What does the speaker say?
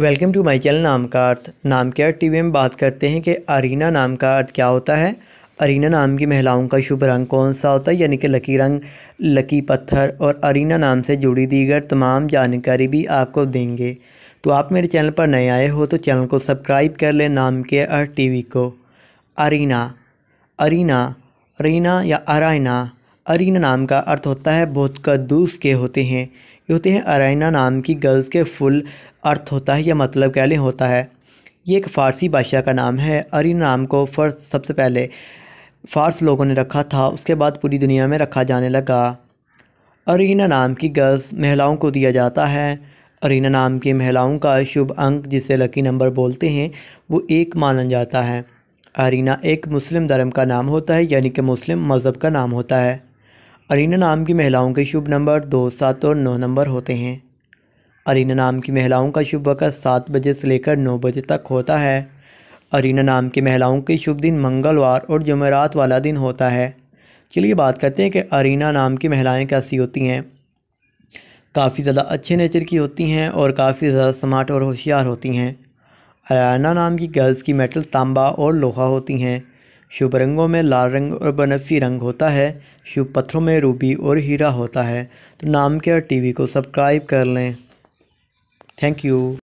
welcome to my channel नाम का अर्थ नाम के अर्थ टी में बात करते हैं कि अरीना नाम का अर्थ क्या होता है अरीना नाम की महिलाओं का शुभ रंग कौन सा होता है यानी कि लकी रंग लकी पत्थर और अरीना नाम से जुड़ी दीगर तमाम जानकारी भी आपको देंगे तो आप मेरे चैनल पर नए आए हो तो चैनल को सब्सक्राइब कर लें नाम के अर्थ टी को अरीना अरीना रीना या अरायना अरीना नाम का अर्थ होता है बहुत कद्दूस के होते हैं ये होते हैं अरीना नाम की गर्ल्स के फुल अर्थ होता है या मतलब क्या लें होता है ये एक फ़ारसी बादशाह का नाम है अरीना नाम को फर्स्ट सबसे पहले फ़ारस लोगों ने रखा था उसके बाद पूरी दुनिया में रखा जाने लगा अरीना नाम की गर्ल्स महिलाओं को दिया जाता है अरीना नाम की महिलाओं का शुभ अंक जिसे लकी नंबर बोलते हैं वो एक माना जाता है अरीना एक मुस्लिम धर्म का नाम होता है यानी कि मुस्लिम मज़हब का नाम होता है अरीना नाम की महिलाओं के शुभ नंबर दो सात और नौ नंबर होते हैं अरीना नाम की महिलाओं का शुभ वक़्त सात बजे से लेकर नौ बजे तक होता है अरीना नाम की महिलाओं के शुभ दिन मंगलवार और जमेरात वाला दिन होता है चलिए बात करते हैं कि अरीना नाम की महिलाएं कैसी होती हैं काफ़ी ज़्यादा अच्छे नेचर की होती हैं और काफ़ी ज़्यादा स्मार्ट और होशियार होती हैं अराना नाम की गर्ल्स की मेटल तांबा और लोहा होती हैं शुभ रंगों में लाल रंग और बनफी रंग होता है शुभ पत्थरों में रूबी और हीरा होता है तो नाम केयर टीवी को सब्सक्राइब कर लें थैंक यू